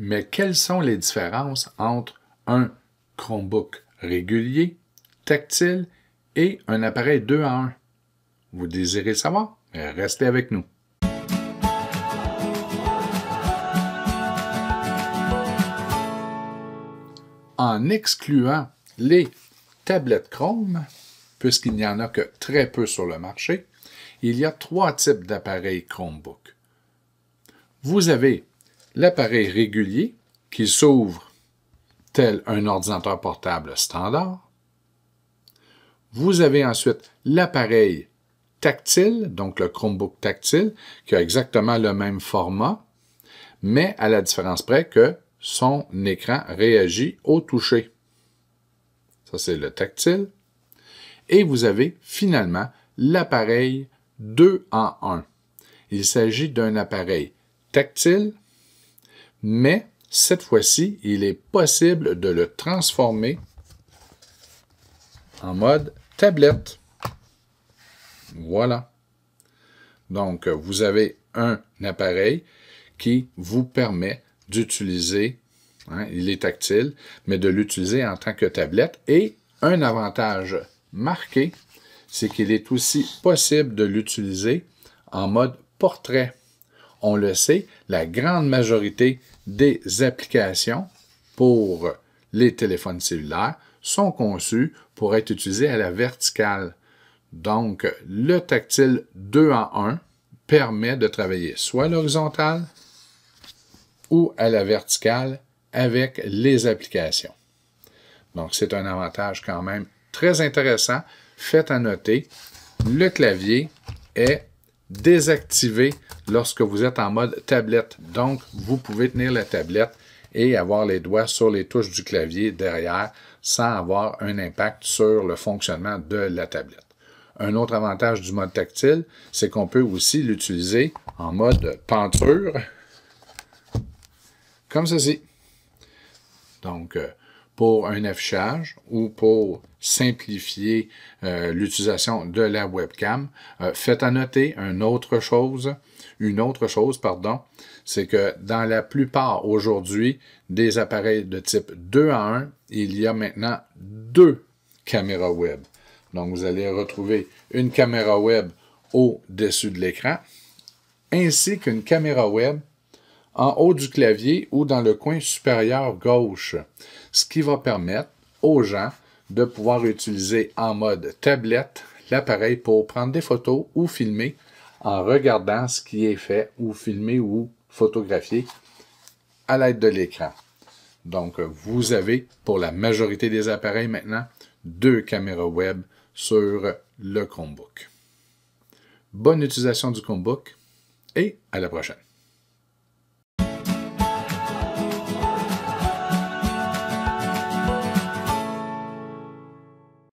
Mais quelles sont les différences entre un Chromebook régulier, tactile et un appareil 2 en 1? Vous désirez savoir? Restez avec nous. En excluant les tablettes Chrome, puisqu'il n'y en a que très peu sur le marché, il y a trois types d'appareils Chromebook. Vous avez l'appareil régulier qui s'ouvre tel un ordinateur portable standard. Vous avez ensuite l'appareil tactile, donc le Chromebook tactile, qui a exactement le même format, mais à la différence près que son écran réagit au toucher. Ça, c'est le tactile. Et vous avez finalement l'appareil 2 en 1. Il s'agit d'un appareil tactile mais cette fois-ci, il est possible de le transformer en mode tablette. Voilà. Donc, vous avez un appareil qui vous permet d'utiliser, hein, il est tactile, mais de l'utiliser en tant que tablette. Et un avantage marqué, c'est qu'il est aussi possible de l'utiliser en mode portrait on le sait, la grande majorité des applications pour les téléphones cellulaires sont conçues pour être utilisées à la verticale. Donc, le tactile 2 en 1 permet de travailler soit à l'horizontale ou à la verticale avec les applications. Donc, c'est un avantage quand même très intéressant. Faites à noter, le clavier est désactiver lorsque vous êtes en mode tablette. Donc, vous pouvez tenir la tablette et avoir les doigts sur les touches du clavier derrière sans avoir un impact sur le fonctionnement de la tablette. Un autre avantage du mode tactile, c'est qu'on peut aussi l'utiliser en mode penture, comme ceci. Donc, euh, pour un affichage ou pour simplifier euh, l'utilisation de la webcam. Euh, faites à noter une autre chose, une autre chose, pardon, c'est que dans la plupart aujourd'hui des appareils de type 2 à 1, il y a maintenant deux caméras web. Donc, vous allez retrouver une caméra web au-dessus de l'écran, ainsi qu'une caméra web en haut du clavier ou dans le coin supérieur gauche, ce qui va permettre aux gens de pouvoir utiliser en mode tablette l'appareil pour prendre des photos ou filmer en regardant ce qui est fait ou filmer ou photographié à l'aide de l'écran. Donc, vous avez pour la majorité des appareils maintenant deux caméras web sur le Chromebook. Bonne utilisation du Chromebook et à la prochaine.